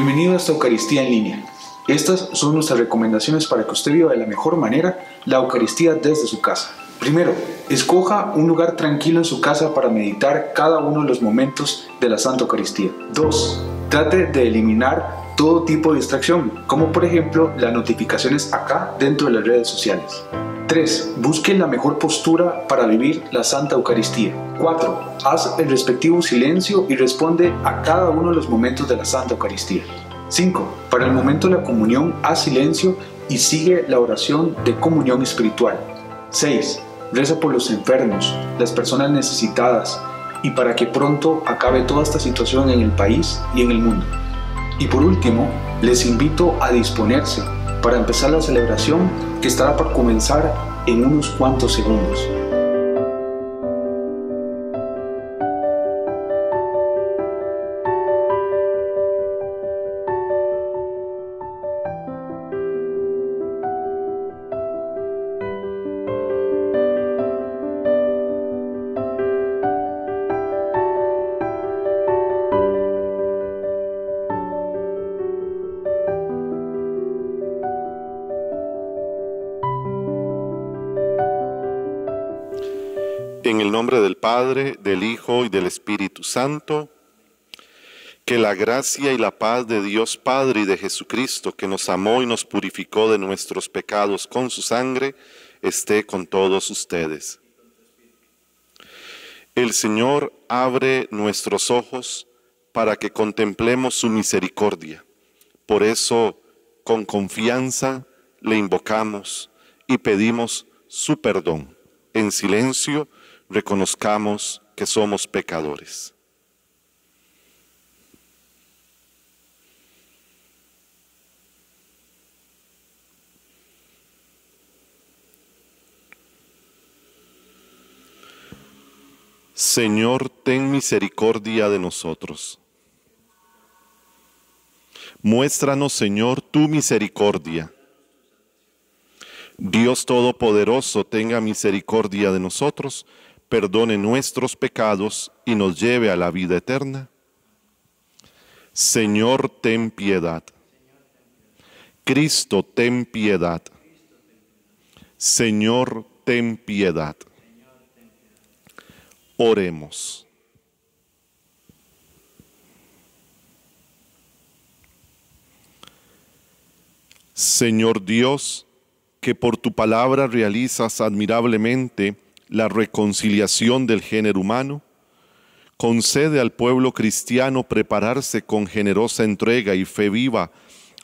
Bienvenido a esta Eucaristía en línea. Estas son nuestras recomendaciones para que usted viva de la mejor manera la Eucaristía desde su casa. Primero, escoja un lugar tranquilo en su casa para meditar cada uno de los momentos de la Santa Eucaristía. Dos, Trate de eliminar todo tipo de distracción, como por ejemplo las notificaciones acá dentro de las redes sociales. 3. busque la mejor postura para vivir la Santa Eucaristía. 4. Haz el respectivo silencio y responde a cada uno de los momentos de la Santa Eucaristía. 5. Para el momento de la comunión, haz silencio y sigue la oración de comunión espiritual. 6. Reza por los enfermos, las personas necesitadas y para que pronto acabe toda esta situación en el país y en el mundo. Y por último, les invito a disponerse para empezar la celebración que estará por comenzar en unos cuantos segundos. Padre, del Hijo y del Espíritu Santo. Que la gracia y la paz de Dios Padre y de Jesucristo, que nos amó y nos purificó de nuestros pecados con su sangre, esté con todos ustedes. El Señor abre nuestros ojos para que contemplemos su misericordia. Por eso, con confianza, le invocamos y pedimos su perdón. En silencio, reconozcamos que somos pecadores. Señor, ten misericordia de nosotros. Muéstranos, Señor, tu misericordia. Dios Todopoderoso, tenga misericordia de nosotros perdone nuestros pecados y nos lleve a la vida eterna. Señor, ten piedad. Cristo, ten piedad. Señor, ten piedad. Oremos. Señor Dios, que por tu palabra realizas admirablemente la reconciliación del género humano, concede al pueblo cristiano prepararse con generosa entrega y fe viva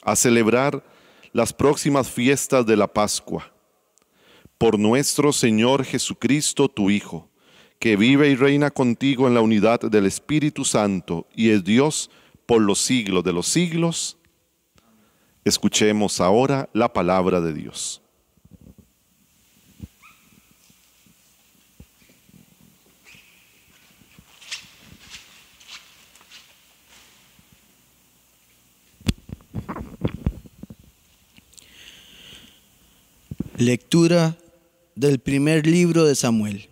a celebrar las próximas fiestas de la Pascua. Por nuestro Señor Jesucristo, tu Hijo, que vive y reina contigo en la unidad del Espíritu Santo y es Dios por los siglos de los siglos. Escuchemos ahora la palabra de Dios. Lectura del primer libro de Samuel.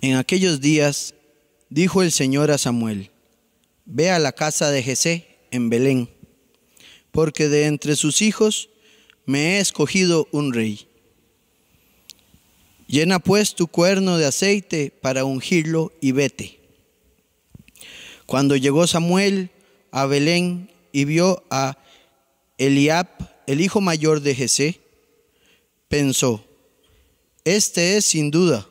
En aquellos días dijo el Señor a Samuel, Ve a la casa de Jesé en Belén, porque de entre sus hijos me he escogido un rey. Llena pues tu cuerno de aceite para ungirlo y vete. Cuando llegó Samuel a Belén y vio a Eliab, el hijo mayor de Jesé, pensó, este es sin duda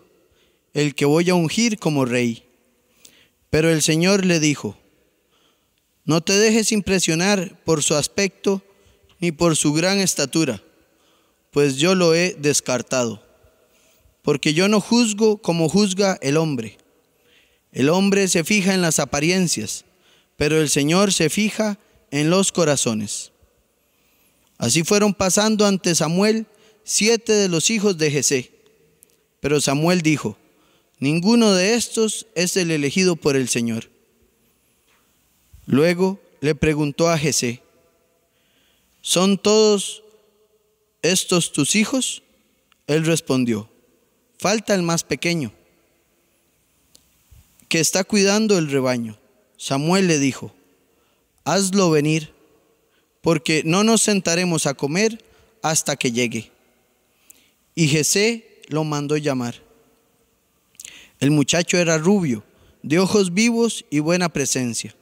el que voy a ungir como rey. Pero el Señor le dijo, no te dejes impresionar por su aspecto ni por su gran estatura, pues yo lo he descartado. Porque yo no juzgo como juzga el hombre. El hombre se fija en las apariencias, pero el Señor se fija en los corazones. Así fueron pasando ante Samuel siete de los hijos de Jesé. Pero Samuel dijo, ninguno de estos es el elegido por el Señor. Luego le preguntó a Jesé, ¿son todos estos tus hijos? Él respondió, falta el más pequeño, que está cuidando el rebaño. Samuel le dijo, hazlo venir porque no nos sentaremos a comer hasta que llegue. Y Jesé lo mandó llamar. El muchacho era rubio, de ojos vivos y buena presencia.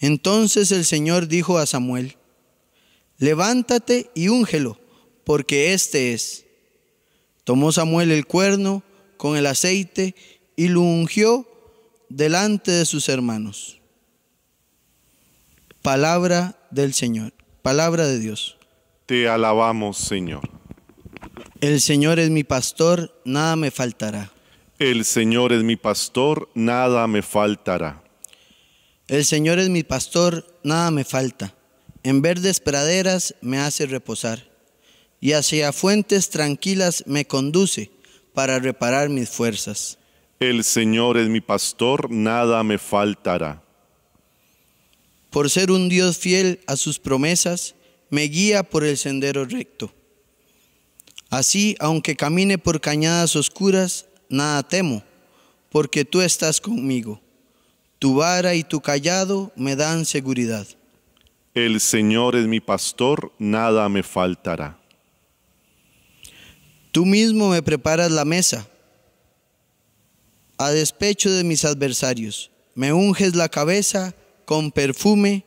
Entonces el Señor dijo a Samuel, levántate y úngelo, porque este es. Tomó Samuel el cuerno con el aceite y lo ungió delante de sus hermanos. Palabra del Señor. Palabra de Dios. Te alabamos, Señor. El Señor es mi pastor, nada me faltará. El Señor es mi pastor, nada me faltará. El Señor es mi pastor, nada me falta. En verdes praderas me hace reposar, y hacia fuentes tranquilas me conduce para reparar mis fuerzas. El Señor es mi pastor, nada me faltará por ser un Dios fiel a sus promesas, me guía por el sendero recto. Así, aunque camine por cañadas oscuras, nada temo, porque tú estás conmigo. Tu vara y tu callado me dan seguridad. El Señor es mi pastor, nada me faltará. Tú mismo me preparas la mesa, a despecho de mis adversarios. Me unges la cabeza con perfume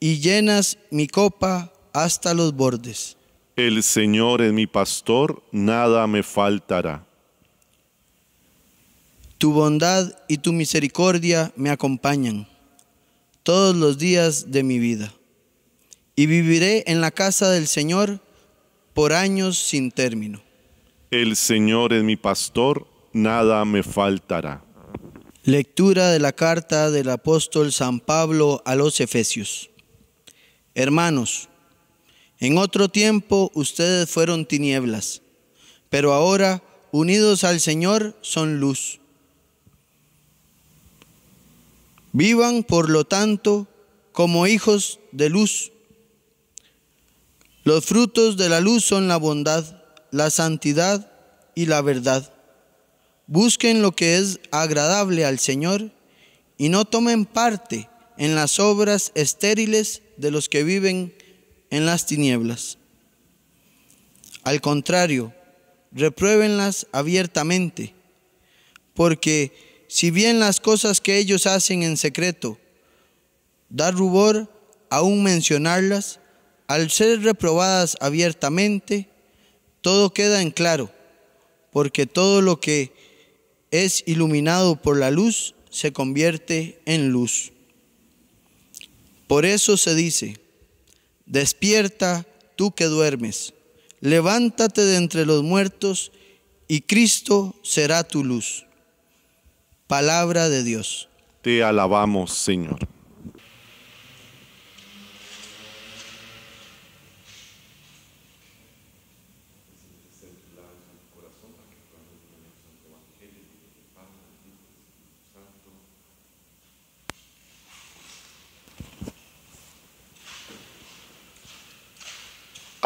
y llenas mi copa hasta los bordes. El Señor es mi pastor, nada me faltará. Tu bondad y tu misericordia me acompañan todos los días de mi vida, y viviré en la casa del Señor por años sin término. El Señor es mi pastor, nada me faltará. Lectura de la carta del apóstol San Pablo a los Efesios. Hermanos, en otro tiempo ustedes fueron tinieblas, pero ahora, unidos al Señor, son luz. Vivan, por lo tanto, como hijos de luz. Los frutos de la luz son la bondad, la santidad y la verdad. Busquen lo que es agradable al Señor y no tomen parte en las obras estériles de los que viven en las tinieblas. Al contrario, repruébenlas abiertamente, porque si bien las cosas que ellos hacen en secreto da rubor aún mencionarlas, al ser reprobadas abiertamente, todo queda en claro, porque todo lo que es iluminado por la luz, se convierte en luz. Por eso se dice, despierta tú que duermes, levántate de entre los muertos y Cristo será tu luz. Palabra de Dios. Te alabamos, Señor.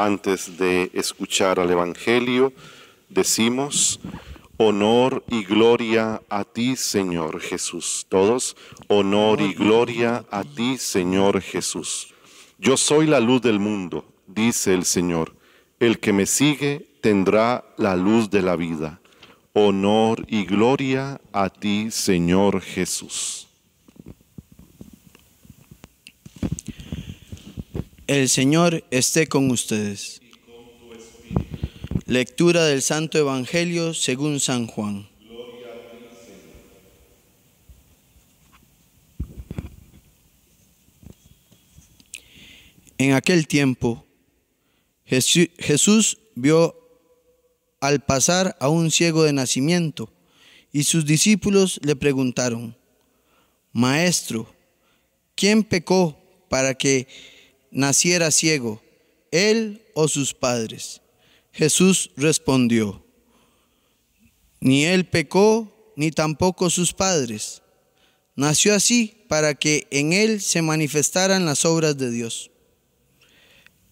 antes de escuchar al Evangelio, decimos, honor y gloria a ti, Señor Jesús. Todos, honor y gloria a ti, Señor Jesús. Yo soy la luz del mundo, dice el Señor. El que me sigue tendrá la luz de la vida. Honor y gloria a ti, Señor Jesús. El Señor esté con ustedes. Lectura del Santo Evangelio según San Juan. En aquel tiempo, Jesús vio al pasar a un ciego de nacimiento y sus discípulos le preguntaron, Maestro, ¿quién pecó para que naciera ciego, él o sus padres. Jesús respondió, ni él pecó, ni tampoco sus padres. Nació así para que en él se manifestaran las obras de Dios.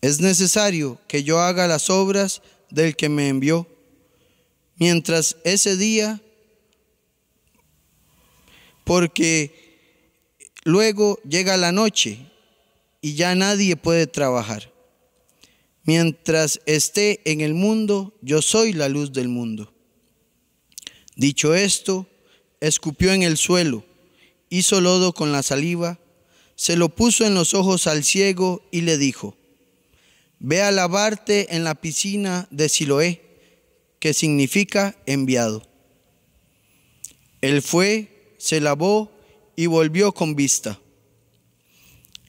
Es necesario que yo haga las obras del que me envió, mientras ese día, porque luego llega la noche y ya nadie puede trabajar. Mientras esté en el mundo, yo soy la luz del mundo. Dicho esto, escupió en el suelo, hizo lodo con la saliva, se lo puso en los ojos al ciego y le dijo, Ve a lavarte en la piscina de Siloé, que significa enviado. Él fue, se lavó y volvió con vista.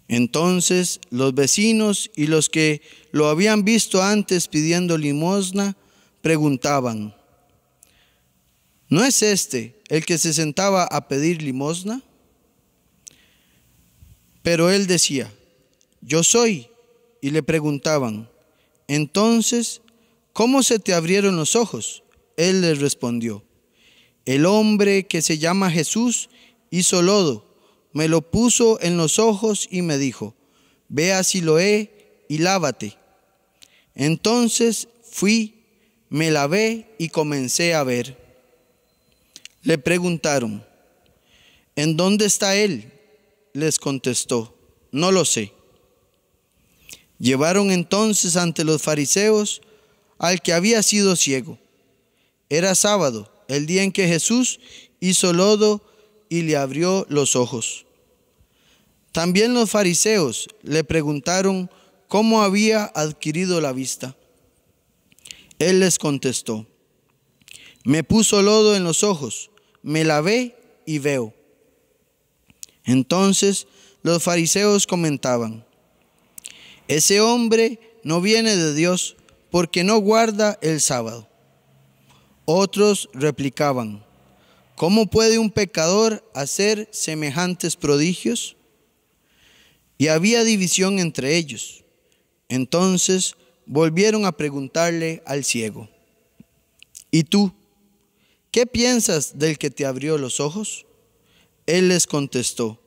Entonces los vecinos y los que lo habían visto antes pidiendo limosna preguntaban, ¿no es este el que se sentaba a pedir limosna? Pero él decía, yo soy, y le preguntaban, entonces, ¿cómo se te abrieron los ojos? Él les respondió, el hombre que se llama Jesús hizo lodo me lo puso en los ojos y me dijo, ve lo he y lávate. Entonces fui, me lavé y comencé a ver. Le preguntaron, ¿en dónde está él? Les contestó, no lo sé. Llevaron entonces ante los fariseos al que había sido ciego. Era sábado, el día en que Jesús hizo lodo y le abrió los ojos. También los fariseos le preguntaron cómo había adquirido la vista. Él les contestó, me puso lodo en los ojos, me lavé y veo. Entonces los fariseos comentaban, ese hombre no viene de Dios porque no guarda el sábado. Otros replicaban, ¿Cómo puede un pecador hacer semejantes prodigios? Y había división entre ellos. Entonces volvieron a preguntarle al ciego, ¿y tú? ¿Qué piensas del que te abrió los ojos? Él les contestó,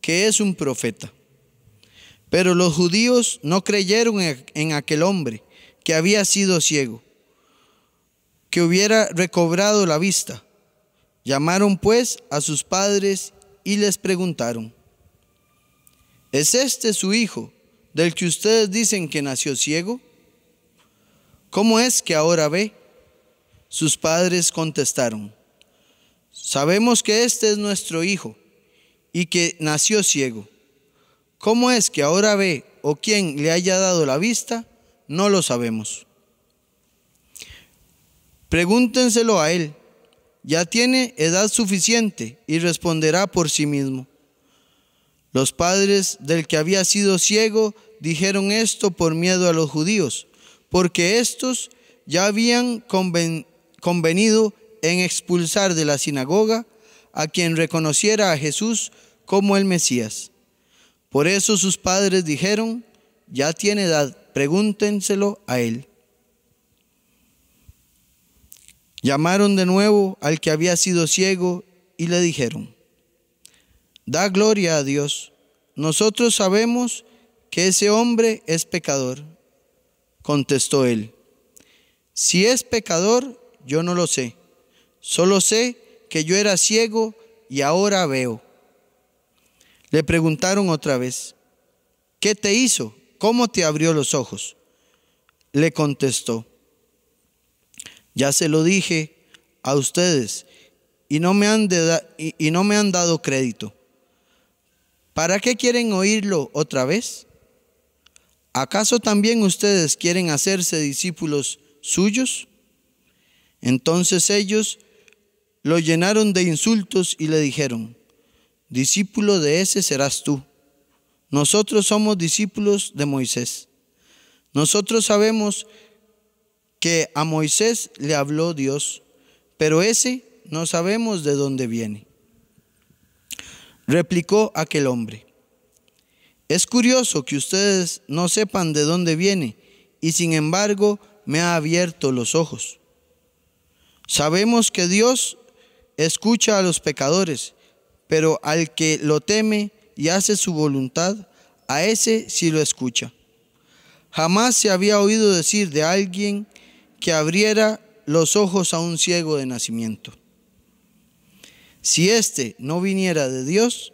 que es un profeta. Pero los judíos no creyeron en aquel hombre que había sido ciego, que hubiera recobrado la vista. Llamaron pues a sus padres y les preguntaron, ¿es este su hijo del que ustedes dicen que nació ciego? ¿Cómo es que ahora ve? Sus padres contestaron, sabemos que este es nuestro hijo y que nació ciego. ¿Cómo es que ahora ve o quién le haya dado la vista? No lo sabemos. Pregúntenselo a él ya tiene edad suficiente y responderá por sí mismo. Los padres del que había sido ciego dijeron esto por miedo a los judíos, porque éstos ya habían convenido en expulsar de la sinagoga a quien reconociera a Jesús como el Mesías. Por eso sus padres dijeron, ya tiene edad, pregúntenselo a él. Llamaron de nuevo al que había sido ciego y le dijeron, da gloria a Dios, nosotros sabemos que ese hombre es pecador. Contestó él, si es pecador, yo no lo sé, solo sé que yo era ciego y ahora veo. Le preguntaron otra vez, ¿qué te hizo? ¿Cómo te abrió los ojos? Le contestó, ya se lo dije a ustedes y no me han, no me han dado crédito. ¿Para qué quieren oírlo otra vez? ¿Acaso también ustedes quieren hacerse discípulos suyos? Entonces ellos lo llenaron de insultos y le dijeron, discípulo de ese serás tú. Nosotros somos discípulos de Moisés. Nosotros sabemos que a Moisés le habló Dios, pero ese no sabemos de dónde viene. Replicó aquel hombre, es curioso que ustedes no sepan de dónde viene y sin embargo me ha abierto los ojos. Sabemos que Dios escucha a los pecadores, pero al que lo teme y hace su voluntad, a ese sí lo escucha. Jamás se había oído decir de alguien que abriera los ojos a un ciego de nacimiento. Si éste no viniera de Dios,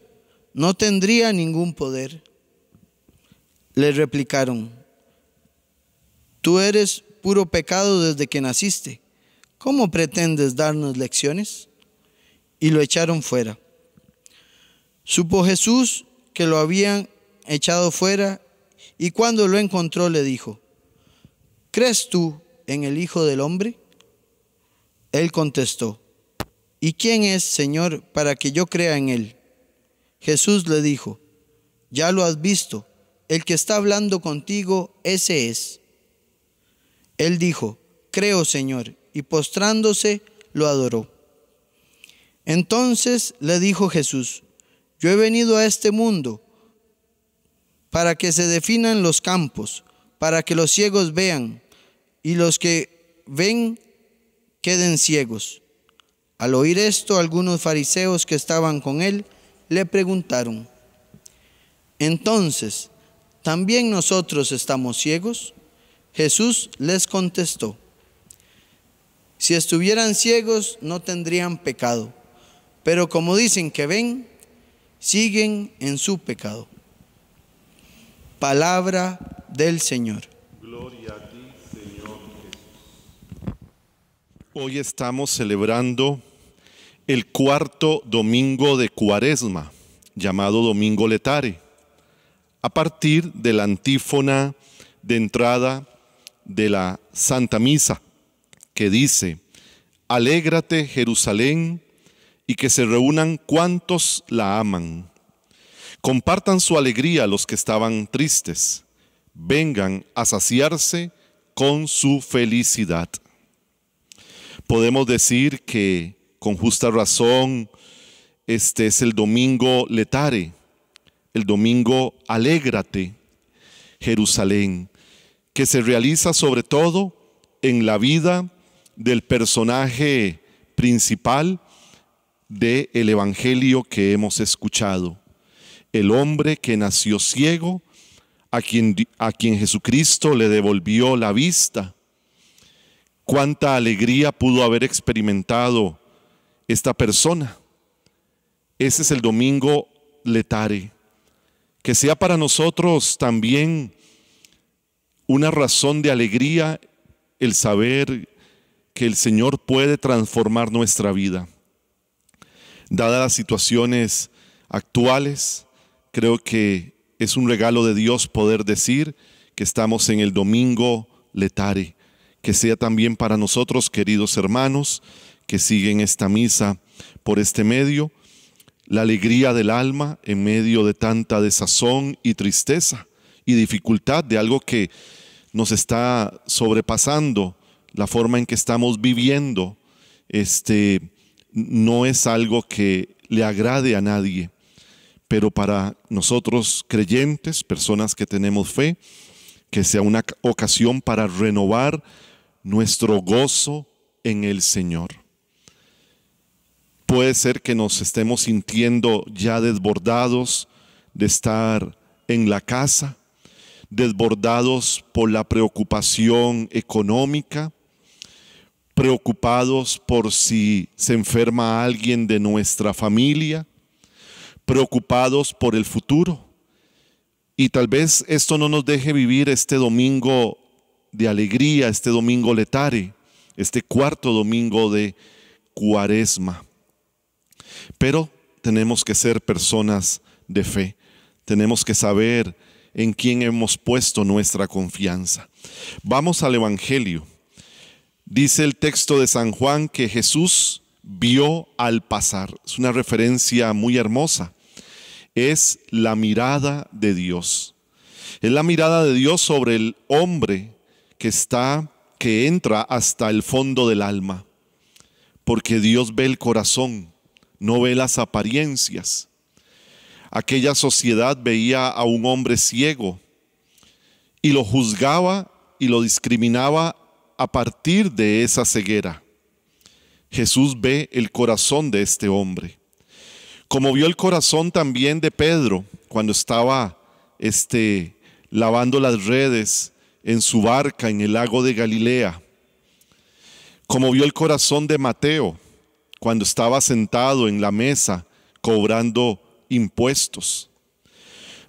no tendría ningún poder. Le replicaron, tú eres puro pecado desde que naciste. ¿Cómo pretendes darnos lecciones? Y lo echaron fuera. Supo Jesús que lo habían echado fuera y cuando lo encontró le dijo, ¿crees tú en el Hijo del Hombre? Él contestó, ¿Y quién es, Señor, para que yo crea en Él? Jesús le dijo, Ya lo has visto, el que está hablando contigo, ese es. Él dijo, Creo, Señor, y postrándose lo adoró. Entonces le dijo Jesús, Yo he venido a este mundo para que se definan los campos, para que los ciegos vean y los que ven queden ciegos. Al oír esto, algunos fariseos que estaban con él le preguntaron, entonces, ¿también nosotros estamos ciegos? Jesús les contestó, si estuvieran ciegos no tendrían pecado, pero como dicen que ven, siguen en su pecado. Palabra del Señor. Gloria Hoy estamos celebrando el cuarto domingo de Cuaresma, llamado Domingo Letare, a partir de la antífona de entrada de la Santa Misa, que dice, Alégrate Jerusalén y que se reúnan cuantos la aman. Compartan su alegría los que estaban tristes, vengan a saciarse con su felicidad podemos decir que con justa razón este es el domingo letare, el domingo alégrate, Jerusalén, que se realiza sobre todo en la vida del personaje principal del Evangelio que hemos escuchado, el hombre que nació ciego, a quien, a quien Jesucristo le devolvió la vista, cuánta alegría pudo haber experimentado esta persona. Ese es el domingo letare. Que sea para nosotros también una razón de alegría el saber que el Señor puede transformar nuestra vida. Dadas las situaciones actuales, creo que es un regalo de Dios poder decir que estamos en el domingo letare, que sea también para nosotros, queridos hermanos, que siguen esta misa por este medio, la alegría del alma en medio de tanta desazón y tristeza y dificultad de algo que nos está sobrepasando, la forma en que estamos viviendo, este no es algo que le agrade a nadie, pero para nosotros creyentes, personas que tenemos fe, que sea una ocasión para renovar nuestro gozo en el Señor. Puede ser que nos estemos sintiendo ya desbordados de estar en la casa, desbordados por la preocupación económica, preocupados por si se enferma alguien de nuestra familia, preocupados por el futuro. Y tal vez esto no nos deje vivir este domingo de alegría este domingo letare, este cuarto domingo de cuaresma. Pero tenemos que ser personas de fe, tenemos que saber en quién hemos puesto nuestra confianza. Vamos al Evangelio. Dice el texto de San Juan que Jesús vio al pasar. Es una referencia muy hermosa. Es la mirada de Dios. Es la mirada de Dios sobre el hombre que está que entra hasta el fondo del alma, porque Dios ve el corazón, no ve las apariencias. Aquella sociedad veía a un hombre ciego y lo juzgaba y lo discriminaba a partir de esa ceguera. Jesús ve el corazón de este hombre. Como vio el corazón también de Pedro cuando estaba este, lavando las redes en su barca en el lago de Galilea, como vio el corazón de Mateo cuando estaba sentado en la mesa cobrando impuestos.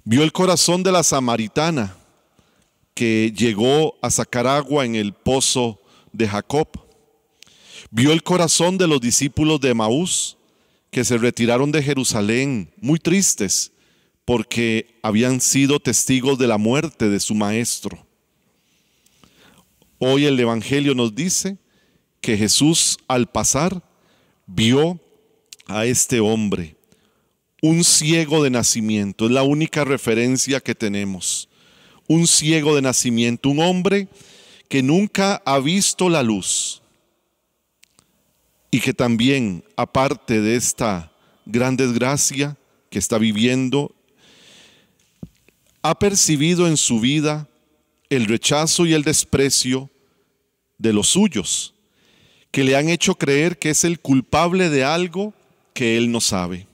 Vio el corazón de la samaritana que llegó a sacar agua en el pozo de Jacob. Vio el corazón de los discípulos de Maús que se retiraron de Jerusalén muy tristes porque habían sido testigos de la muerte de su maestro. Hoy el Evangelio nos dice que Jesús al pasar vio a este hombre, un ciego de nacimiento, es la única referencia que tenemos, un ciego de nacimiento, un hombre que nunca ha visto la luz y que también, aparte de esta gran desgracia que está viviendo, ha percibido en su vida el rechazo y el desprecio de los suyos, que le han hecho creer que es el culpable de algo que él no sabe.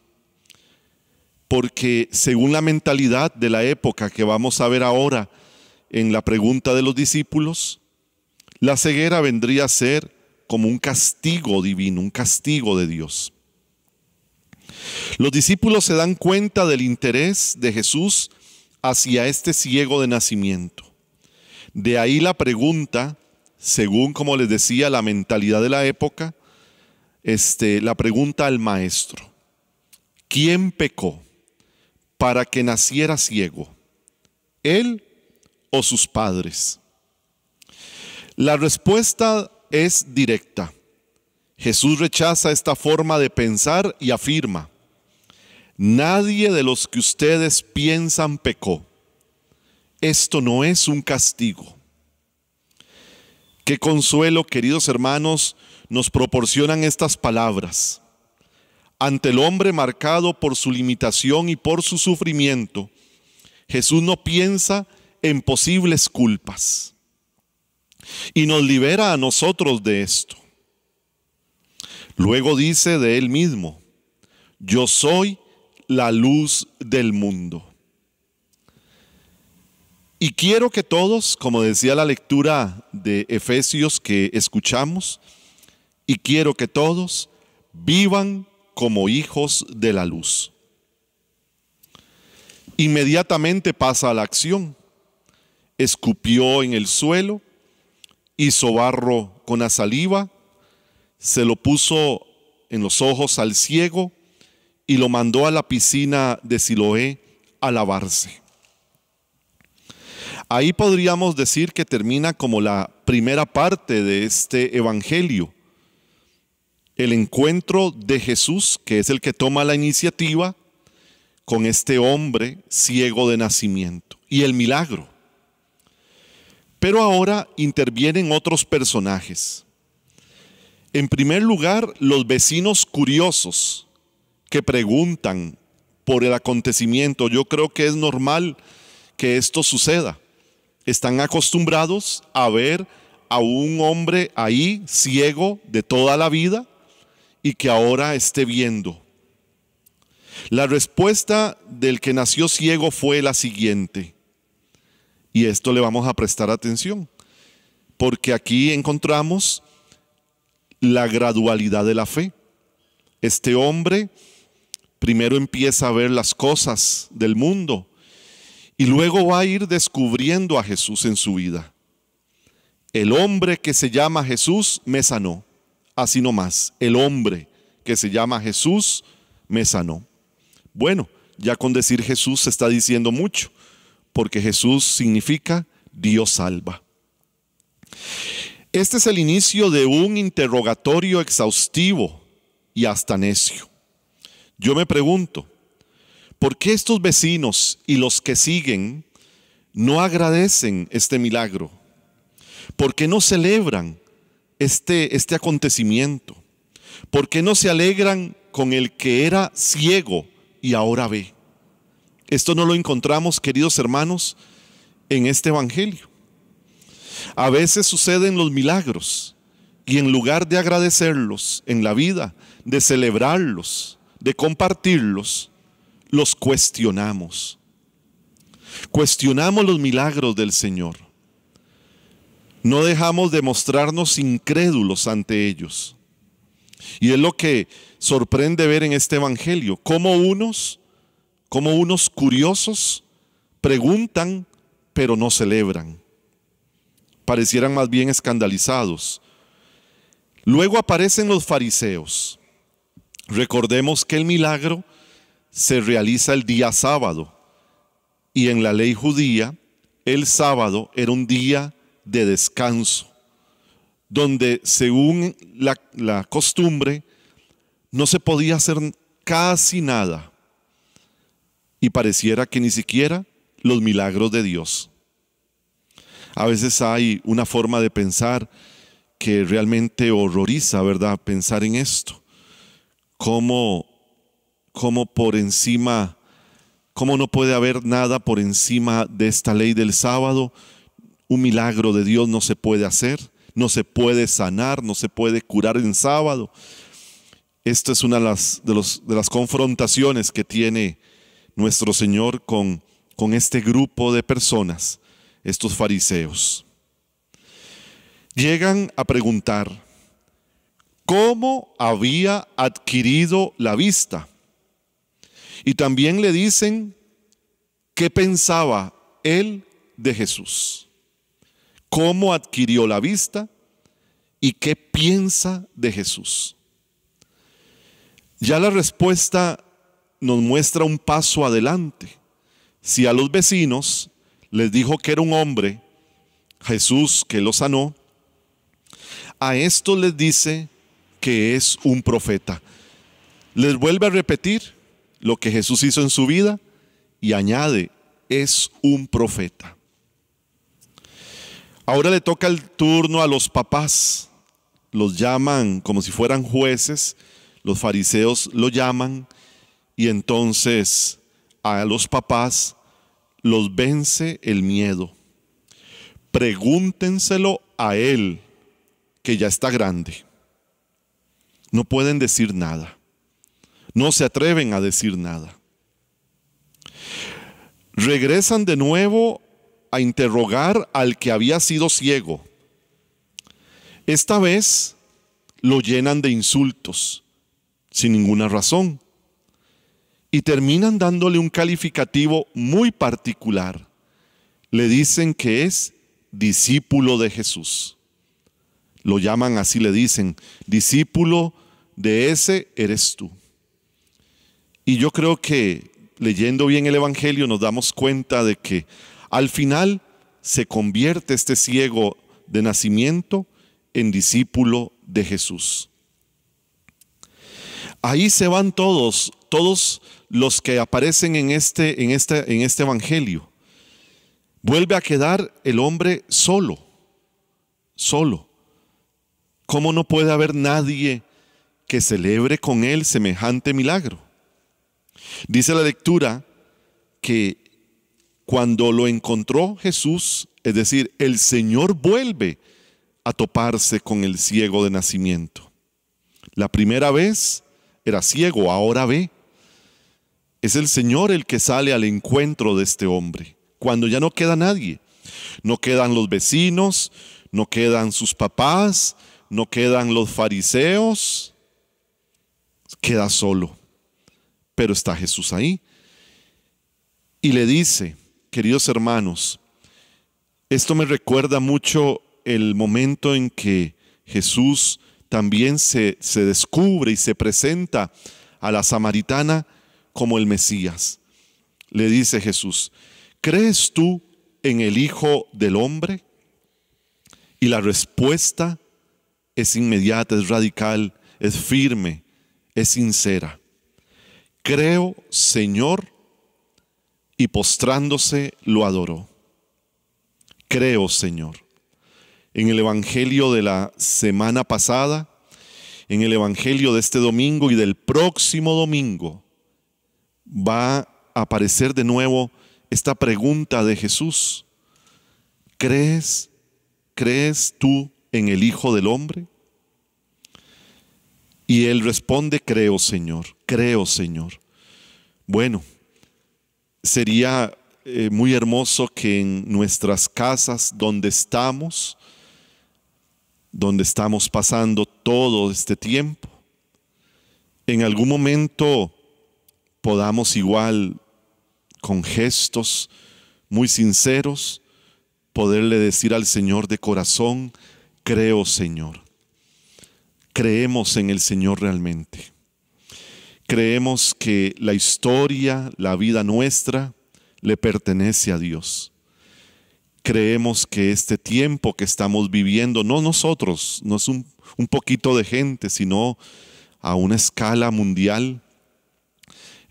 Porque según la mentalidad de la época que vamos a ver ahora en la pregunta de los discípulos, la ceguera vendría a ser como un castigo divino, un castigo de Dios. Los discípulos se dan cuenta del interés de Jesús hacia este ciego de nacimiento. De ahí la pregunta, según como les decía, la mentalidad de la época, este, la pregunta al maestro, ¿quién pecó para que naciera ciego? ¿Él o sus padres? La respuesta es directa. Jesús rechaza esta forma de pensar y afirma, nadie de los que ustedes piensan pecó esto no es un castigo. Qué consuelo, queridos hermanos, nos proporcionan estas palabras. Ante el hombre marcado por su limitación y por su sufrimiento, Jesús no piensa en posibles culpas y nos libera a nosotros de esto. Luego dice de él mismo, yo soy la luz del mundo. Y quiero que todos, como decía la lectura de Efesios que escuchamos, y quiero que todos vivan como hijos de la luz. Inmediatamente pasa a la acción. Escupió en el suelo, hizo barro con la saliva, se lo puso en los ojos al ciego y lo mandó a la piscina de Siloé a lavarse. Ahí podríamos decir que termina como la primera parte de este Evangelio, el encuentro de Jesús, que es el que toma la iniciativa con este hombre ciego de nacimiento, y el milagro. Pero ahora intervienen otros personajes. En primer lugar, los vecinos curiosos que preguntan por el acontecimiento. Yo creo que es normal que esto suceda están acostumbrados a ver a un hombre ahí ciego de toda la vida y que ahora esté viendo. La respuesta del que nació ciego fue la siguiente, y esto le vamos a prestar atención, porque aquí encontramos la gradualidad de la fe. Este hombre primero empieza a ver las cosas del mundo, y luego va a ir descubriendo a Jesús en su vida. El hombre que se llama Jesús me sanó. Así nomás, el hombre que se llama Jesús me sanó. Bueno, ya con decir Jesús se está diciendo mucho, porque Jesús significa Dios salva. Este es el inicio de un interrogatorio exhaustivo y hasta necio. Yo me pregunto, ¿Por qué estos vecinos y los que siguen no agradecen este milagro? ¿Por qué no celebran este, este acontecimiento? ¿Por qué no se alegran con el que era ciego y ahora ve? Esto no lo encontramos, queridos hermanos, en este Evangelio. A veces suceden los milagros y en lugar de agradecerlos en la vida, de celebrarlos, de compartirlos, los cuestionamos. Cuestionamos los milagros del Señor. No dejamos de mostrarnos incrédulos ante ellos. Y es lo que sorprende ver en este Evangelio, cómo unos, como unos curiosos preguntan pero no celebran. Parecieran más bien escandalizados. Luego aparecen los fariseos. Recordemos que el milagro se realiza el día sábado. Y en la ley judía, el sábado era un día de descanso, donde según la, costumbre no se podía hacer casi nada. Y pareciera que ni siquiera los milagros de Dios. A veces hay una forma de pensar que realmente horroriza, ¿verdad? Pensar en esto. Cómo cómo por encima, cómo no puede haber nada por encima de esta ley del sábado. Un milagro de Dios no se puede hacer, no se puede sanar, no se puede curar en sábado. Esta es una de las, las confrontaciones que tiene nuestro Señor con, con este grupo de personas, estos fariseos. Llegan a preguntar, ¿cómo había adquirido la vista? Y también le dicen qué pensaba él de Jesús, cómo adquirió la vista y qué piensa de Jesús. Ya la respuesta nos muestra un paso adelante. Si a los vecinos les dijo que era un hombre, Jesús que lo sanó, a esto les dice que es un profeta. Les vuelve a repetir lo que Jesús hizo en su vida y añade, es un profeta. Ahora le toca el turno a los papás. Los llaman como si fueran jueces, los fariseos lo llaman y entonces a los papás los vence el miedo. Pregúntenselo a él, que ya está grande. No pueden decir nada no se atreven a decir nada. Regresan de nuevo a interrogar al que había sido ciego. Esta vez lo llenan de insultos, sin ninguna razón, y terminan dándole un calificativo muy particular. Le dicen que es discípulo de Jesús. Lo llaman así, le dicen, discípulo de ese eres tú. Y yo creo que leyendo bien el Evangelio nos damos cuenta de que al final se convierte este ciego de nacimiento en discípulo de Jesús. Ahí se van todos, todos los que aparecen en este, en en este Evangelio. Vuelve a quedar el hombre solo, solo. ¿Cómo no puede haber nadie que celebre con él semejante milagro? Dice la lectura que cuando lo encontró Jesús, es decir, el Señor vuelve a toparse con el ciego de nacimiento. La primera vez era ciego, ahora ve. Es el Señor el que sale al encuentro de este hombre, cuando ya no queda nadie. No quedan los vecinos, no quedan sus papás, no quedan los fariseos, queda solo pero está Jesús ahí. Y le dice, queridos hermanos, esto me recuerda mucho el momento en que Jesús también se, se descubre y se presenta a la samaritana como el Mesías. Le dice Jesús, ¿crees tú en el Hijo del Hombre? Y la respuesta es inmediata, es radical, es firme, es sincera creo, Señor, y postrándose lo adoró. Creo, Señor. En el Evangelio de la semana pasada, en el Evangelio de este domingo y del próximo domingo, va a aparecer de nuevo esta pregunta de Jesús. ¿Crees, crees tú en el Hijo del Hombre? Y él responde, creo Señor, creo Señor. Bueno, sería eh, muy hermoso que en nuestras casas donde estamos, donde estamos pasando todo este tiempo, en algún momento podamos igual con gestos muy sinceros poderle decir al Señor de corazón, creo Señor creemos en el Señor realmente. Creemos que la historia, la vida nuestra, le pertenece a Dios. Creemos que este tiempo que estamos viviendo, no nosotros, no es un, poquito de gente, sino a una escala mundial,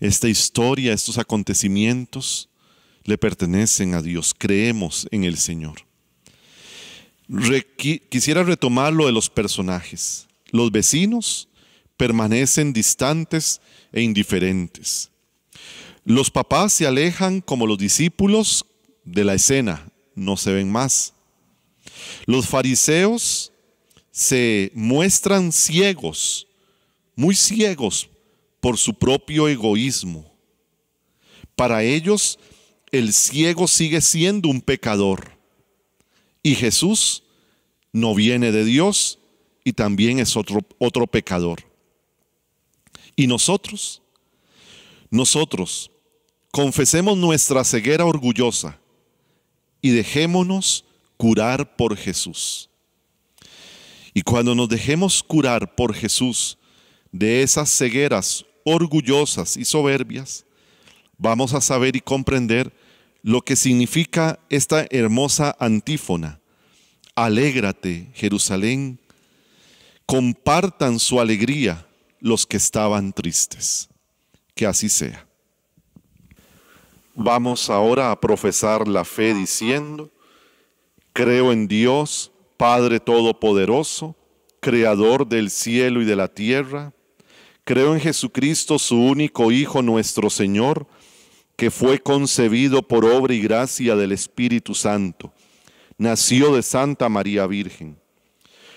esta historia, estos acontecimientos, le pertenecen a Dios. Creemos en el Señor. quisiera retomar lo de los personajes. Los vecinos permanecen distantes e indiferentes. Los papás se alejan como los discípulos de la escena, no se ven más. Los fariseos se muestran ciegos, muy ciegos por su propio egoísmo. Para ellos el ciego sigue siendo un pecador. Y Jesús no viene de Dios, y también es otro, otro pecador. ¿Y nosotros? Nosotros confesemos nuestra ceguera orgullosa y dejémonos curar por Jesús. Y cuando nos dejemos curar por Jesús de esas cegueras orgullosas y soberbias, vamos a saber y comprender lo que significa esta hermosa antífona. Alégrate, Jerusalén, compartan su alegría los que estaban tristes. Que así sea. Vamos ahora a profesar la fe diciendo, creo en Dios, Padre Todopoderoso, Creador del cielo y de la tierra. Creo en Jesucristo, su único Hijo, nuestro Señor, que fue concebido por obra y gracia del Espíritu Santo. Nació de Santa María Virgen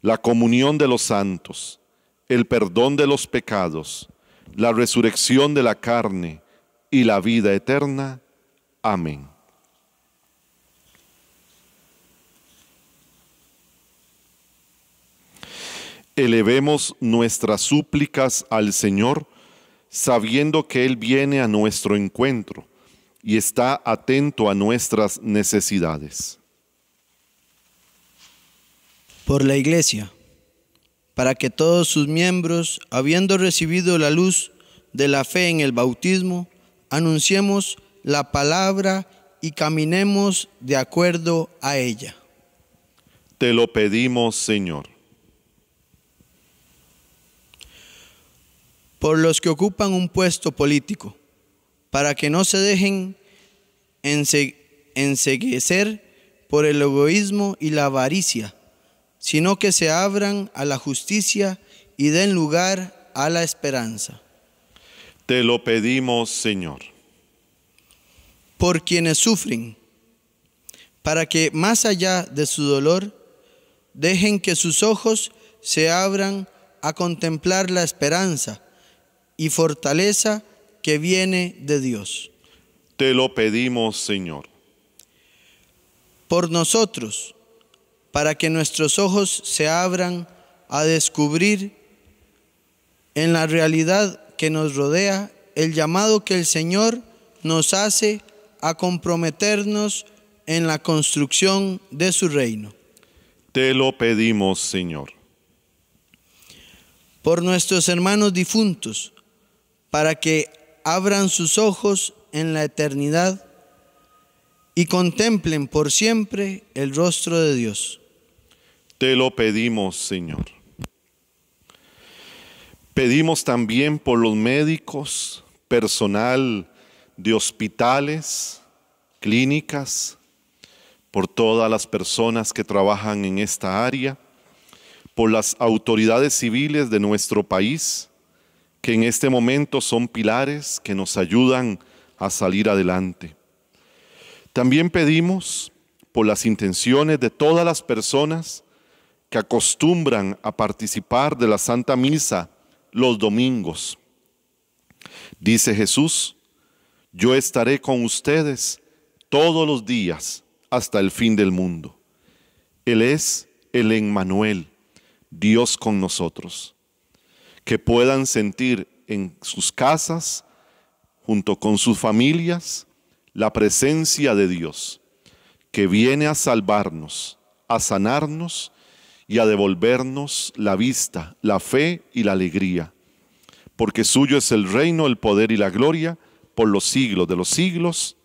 la comunión de los santos, el perdón de los pecados, la resurrección de la carne y la vida eterna. Amén. Elevemos nuestras súplicas al Señor, sabiendo que Él viene a nuestro encuentro y está atento a nuestras necesidades por la Iglesia, para que todos sus miembros, habiendo recibido la luz de la fe en el bautismo, anunciemos la palabra y caminemos de acuerdo a ella. Te lo pedimos, Señor. Por los que ocupan un puesto político, para que no se dejen enseguecer por el egoísmo y la avaricia sino que se abran a la justicia y den lugar a la esperanza. Te lo pedimos, Señor. Por quienes sufren, para que más allá de su dolor, dejen que sus ojos se abran a contemplar la esperanza y fortaleza que viene de Dios. Te lo pedimos, Señor. Por nosotros, para que nuestros ojos se abran a descubrir en la realidad que nos rodea el llamado que el Señor nos hace a comprometernos en la construcción de su reino. Te lo pedimos, Señor. Por nuestros hermanos difuntos, para que abran sus ojos en la eternidad y contemplen por siempre el rostro de Dios. Te lo pedimos, Señor. Pedimos también por los médicos, personal de hospitales, clínicas, por todas las personas que trabajan en esta área, por las autoridades civiles de nuestro país, que en este momento son pilares que nos ayudan a salir adelante también pedimos por las intenciones de todas las personas que acostumbran a participar de la Santa Misa los domingos. Dice Jesús, yo estaré con ustedes todos los días hasta el fin del mundo. Él es el Emmanuel, Dios con nosotros. Que puedan sentir en sus casas, junto con sus familias, la presencia de Dios, que viene a salvarnos, a sanarnos y a devolvernos la vista, la fe y la alegría. Porque suyo es el reino, el poder y la gloria por los siglos de los siglos.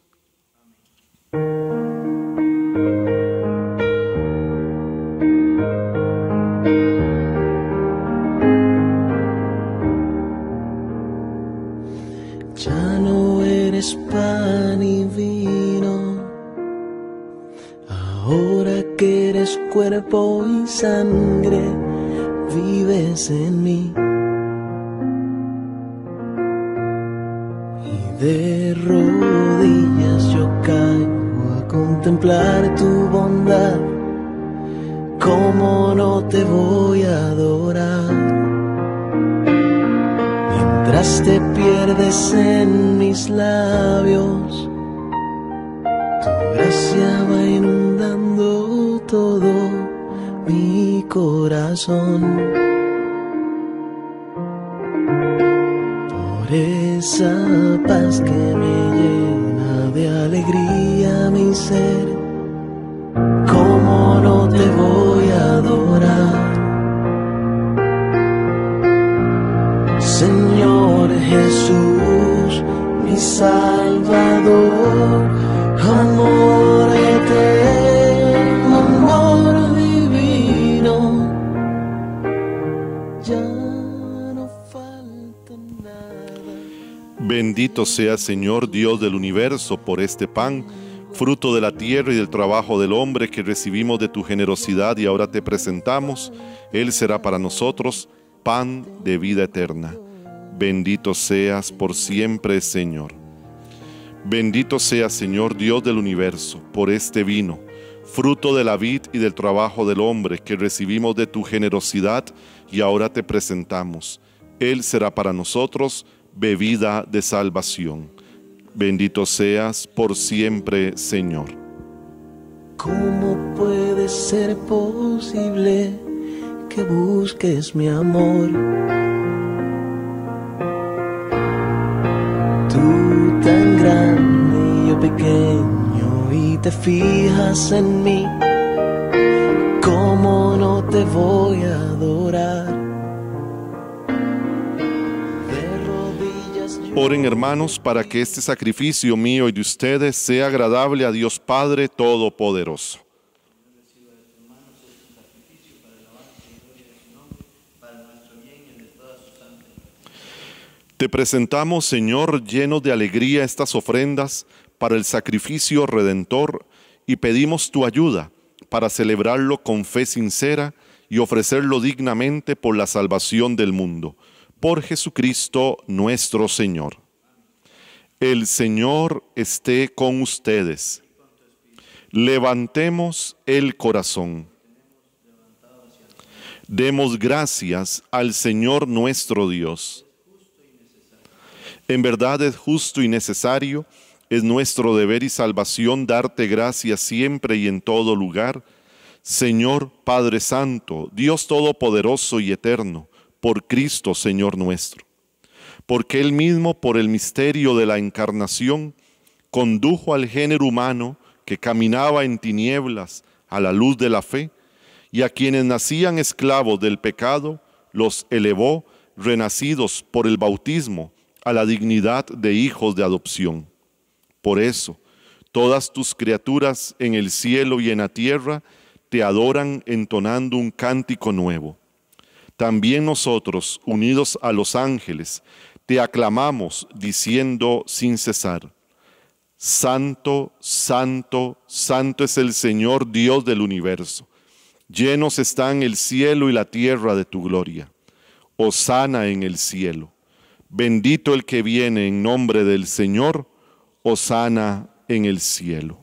Ya no eres padre. Ahora que eres cuerpo y sangre, vives en mí. Y de rodillas yo caigo a contemplar tu bondad. ¿Cómo no te voy a adorar? Mientras te pierdes en mis labios, tu gracia va en corazón. Por esa paz que me llena de alegría mi ser, ¿cómo no te voy a adorar? Señor Jesús, mi Salvador, amor. Bendito sea Señor Dios del universo por este pan, fruto de la tierra y del trabajo del hombre que recibimos de tu generosidad y ahora te presentamos. Él será para nosotros pan de vida eterna. Bendito seas por siempre, Señor. Bendito sea, Señor Dios del universo, por este vino, fruto de la vid y del trabajo del hombre que recibimos de tu generosidad y ahora te presentamos. Él será para nosotros bebida de salvación. Bendito seas por siempre, Señor. ¿Cómo puede ser posible que busques mi amor? Tú tan grande y yo pequeño y te fijas en mí. ¿Cómo no te voy a adorar? Oren hermanos para que este sacrificio mío y de ustedes sea agradable a Dios Padre Todopoderoso. Te presentamos, Señor, lleno de alegría estas ofrendas para el sacrificio redentor y pedimos tu ayuda para celebrarlo con fe sincera y ofrecerlo dignamente por la salvación del mundo por Jesucristo nuestro Señor. El Señor esté con ustedes. Levantemos el corazón. Demos gracias al Señor nuestro Dios. En verdad es justo y necesario, es nuestro deber y salvación darte gracias siempre y en todo lugar, Señor Padre Santo, Dios Todopoderoso y Eterno por Cristo, Señor nuestro, porque Él mismo, por el misterio de la encarnación, condujo al género humano que caminaba en tinieblas a la luz de la fe, y a quienes nacían esclavos del pecado, los elevó, renacidos por el bautismo, a la dignidad de hijos de adopción. Por eso, todas tus criaturas en el cielo y en la tierra te adoran entonando un cántico nuevo también nosotros, unidos a los ángeles, te aclamamos diciendo sin cesar, Santo, santo, santo es el Señor Dios del universo. Llenos están el cielo y la tierra de tu gloria. Osana en el cielo. Bendito el que viene en nombre del Señor. Osana en el cielo.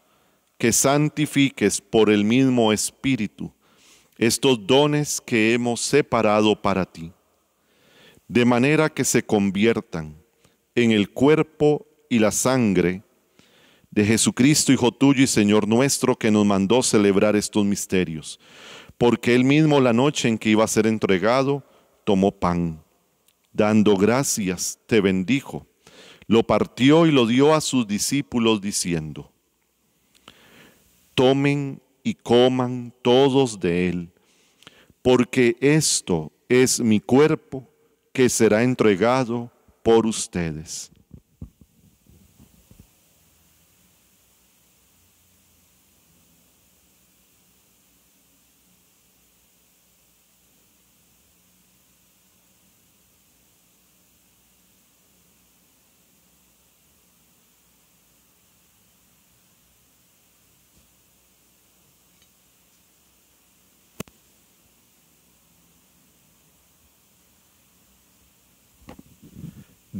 que santifiques por el mismo Espíritu estos dones que hemos separado para ti, de manera que se conviertan en el cuerpo y la sangre de Jesucristo, Hijo tuyo y Señor nuestro, que nos mandó celebrar estos misterios, porque él mismo la noche en que iba a ser entregado, tomó pan, dando gracias, te bendijo, lo partió y lo dio a sus discípulos diciendo, tomen y coman todos de él, porque esto es mi cuerpo que será entregado por ustedes.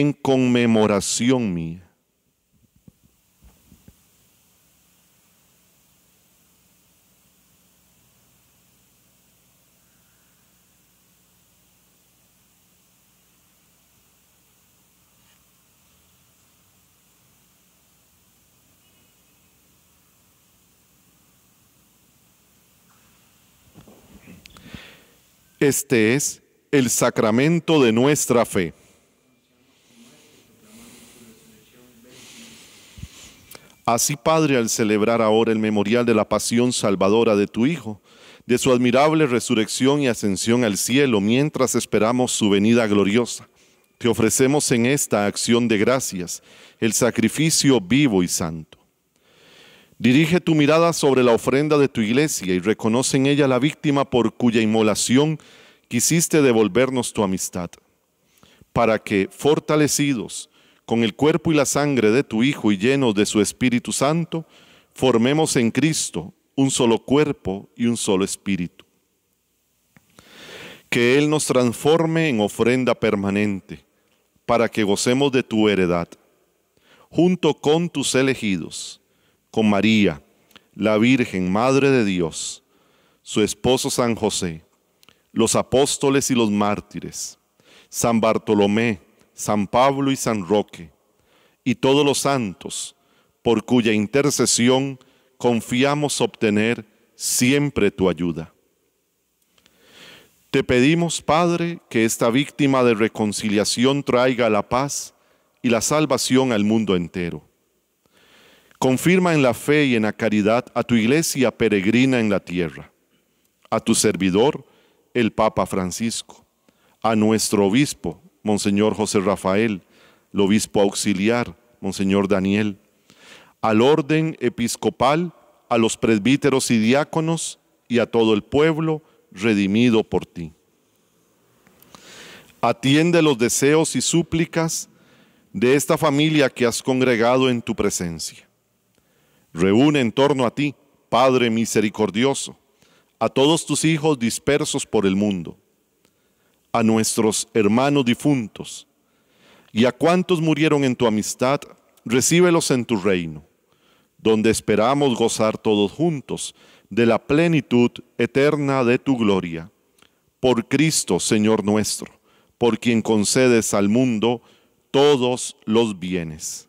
en conmemoración mía. Este es el sacramento de nuestra fe. Así, Padre, al celebrar ahora el memorial de la pasión salvadora de tu Hijo, de su admirable resurrección y ascensión al cielo, mientras esperamos su venida gloriosa, te ofrecemos en esta acción de gracias el sacrificio vivo y santo. Dirige tu mirada sobre la ofrenda de tu iglesia y reconoce en ella la víctima por cuya inmolación quisiste devolvernos tu amistad, para que, fortalecidos con el cuerpo y la sangre de tu Hijo y llenos de su Espíritu Santo, formemos en Cristo un solo cuerpo y un solo espíritu. Que Él nos transforme en ofrenda permanente, para que gocemos de tu heredad, junto con tus elegidos, con María, la Virgen, Madre de Dios, su esposo San José, los apóstoles y los mártires, San Bartolomé, San Pablo y San Roque, y todos los santos, por cuya intercesión confiamos obtener siempre tu ayuda. Te pedimos, Padre, que esta víctima de reconciliación traiga la paz y la salvación al mundo entero. Confirma en la fe y en la caridad a tu iglesia peregrina en la tierra, a tu servidor, el Papa Francisco, a nuestro obispo, Monseñor José Rafael, el obispo auxiliar, Monseñor Daniel, al orden episcopal, a los presbíteros y diáconos y a todo el pueblo redimido por ti. Atiende los deseos y súplicas de esta familia que has congregado en tu presencia. Reúne en torno a ti, Padre misericordioso, a todos tus hijos dispersos por el mundo a nuestros hermanos difuntos y a cuantos murieron en tu amistad, recíbelos en tu reino, donde esperamos gozar todos juntos de la plenitud eterna de tu gloria. Por Cristo, Señor nuestro, por quien concedes al mundo todos los bienes.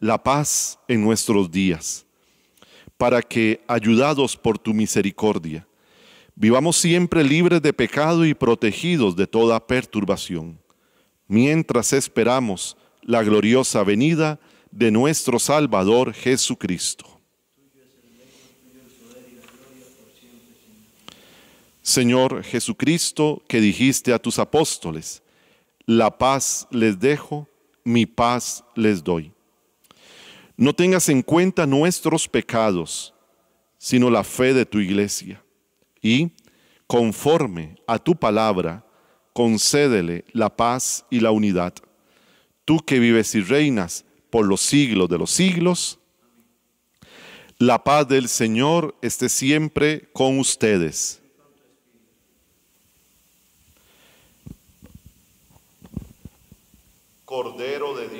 la paz en nuestros días, para que, ayudados por tu misericordia, vivamos siempre libres de pecado y protegidos de toda perturbación, mientras esperamos la gloriosa venida de nuestro Salvador Jesucristo. Señor Jesucristo, que dijiste a tus apóstoles, la paz les dejo, mi paz les doy no tengas en cuenta nuestros pecados, sino la fe de tu iglesia. Y, conforme a tu palabra, concédele la paz y la unidad. Tú que vives y reinas por los siglos de los siglos, la paz del Señor esté siempre con ustedes. Cordero de Dios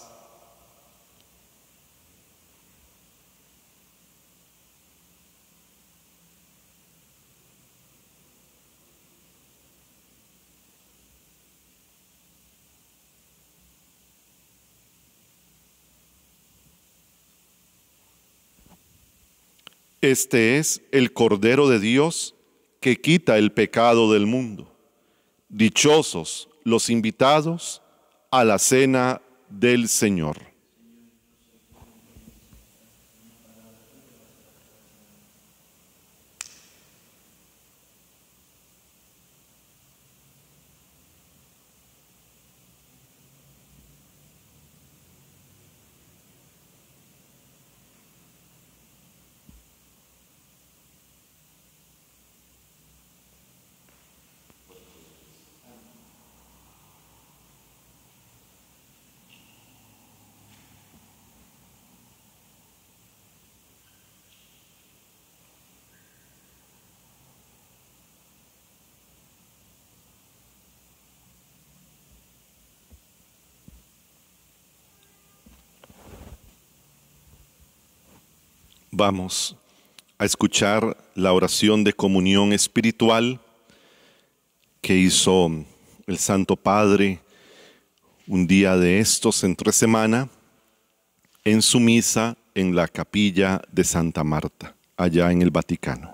Este es el Cordero de Dios que quita el pecado del mundo. Dichosos los invitados a la cena del Señor. Vamos a escuchar la oración de comunión espiritual que hizo el Santo Padre un día de estos entre semana en su misa en la capilla de Santa Marta, allá en el Vaticano.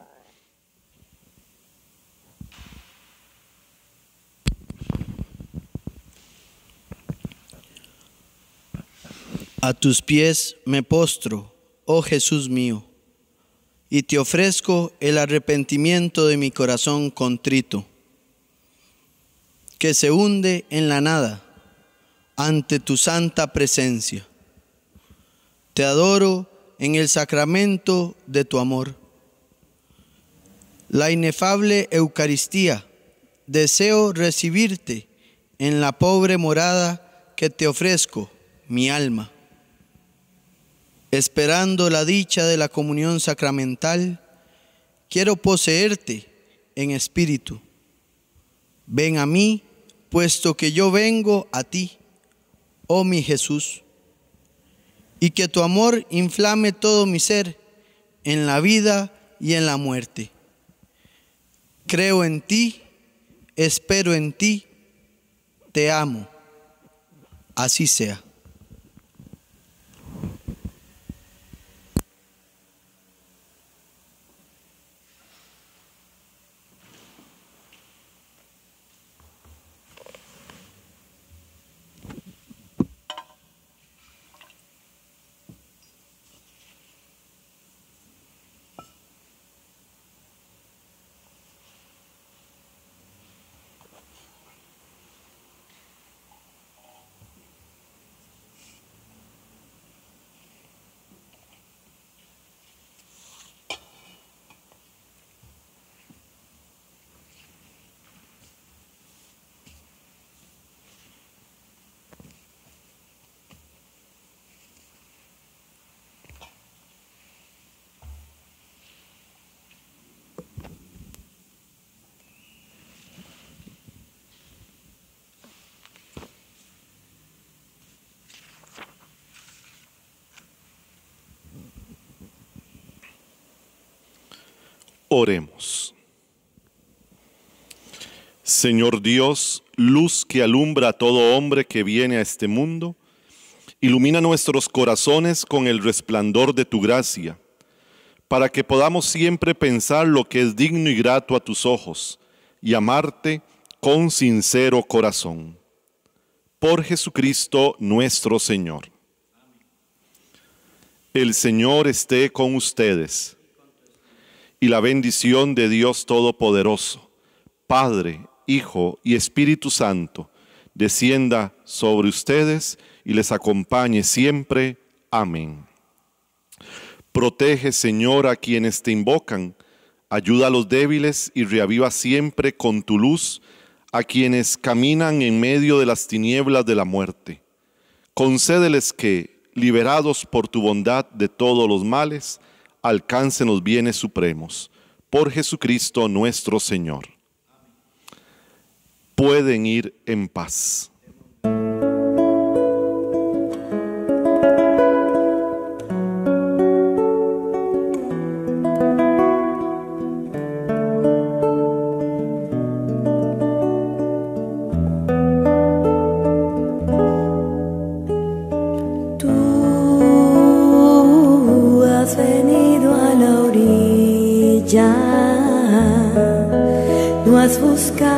A tus pies me postro oh Jesús mío, y te ofrezco el arrepentimiento de mi corazón contrito, que se hunde en la nada ante tu santa presencia. Te adoro en el sacramento de tu amor. La inefable Eucaristía, deseo recibirte en la pobre morada que te ofrezco, mi alma esperando la dicha de la comunión sacramental, quiero poseerte en espíritu. Ven a mí, puesto que yo vengo a ti, oh mi Jesús, y que tu amor inflame todo mi ser en la vida y en la muerte. Creo en ti, espero en ti, te amo. Así sea. Oremos. Señor Dios, luz que alumbra a todo hombre que viene a este mundo, ilumina nuestros corazones con el resplandor de tu gracia, para que podamos siempre pensar lo que es digno y grato a tus ojos, y amarte con sincero corazón. Por Jesucristo nuestro Señor. El Señor esté con ustedes y la bendición de Dios Todopoderoso, Padre, Hijo y Espíritu Santo, descienda sobre ustedes y les acompañe siempre. Amén. Protege, Señor, a quienes te invocan, ayuda a los débiles y reaviva siempre con tu luz a quienes caminan en medio de las tinieblas de la muerte. Concédeles que, liberados por tu bondad de todos los males, alcancen los bienes supremos. Por Jesucristo nuestro Señor. Pueden ir en paz. mas buscar.